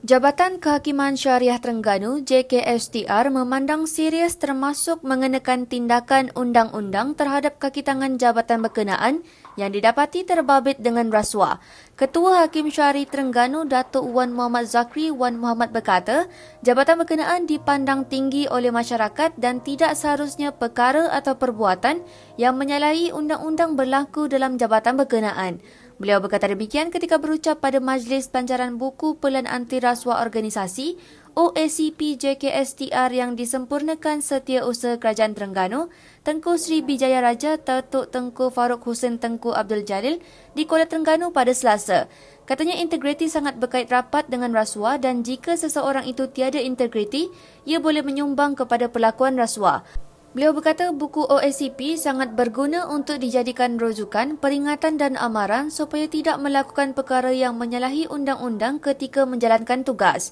Jabatan Kehakiman Syariah Terengganu JKSTR memandang serius termasuk mengenakan tindakan undang-undang terhadap kakitangan jabatan berkenaan yang didapati terbabit dengan rasuah. Ketua Hakim Syariah Terengganu Datuk Wan Muhammad Zakri Wan Muhammad berkata, jabatan berkenaan dipandang tinggi oleh masyarakat dan tidak seharusnya perkara atau perbuatan yang menyalahi undang-undang berlaku dalam jabatan berkenaan. Beliau berkata demikian ketika berucap pada Majlis Pancaran Buku Pelan Anti Rasuah Organisasi OACP JKSTR yang disempurnakan setiausaha Kerajaan Terengganu, Tengku Sri Bijaya Raja Tatuk Tengku Farouk Hussein Tengku Abdul Jalil di Kuala Terengganu pada Selasa. Katanya integriti sangat berkait rapat dengan rasuah dan jika seseorang itu tiada integriti, ia boleh menyumbang kepada perlakuan rasuah. Beliau berkata buku OSCP sangat berguna untuk dijadikan rujukan, peringatan dan amaran supaya tidak melakukan perkara yang menyalahi undang-undang ketika menjalankan tugas.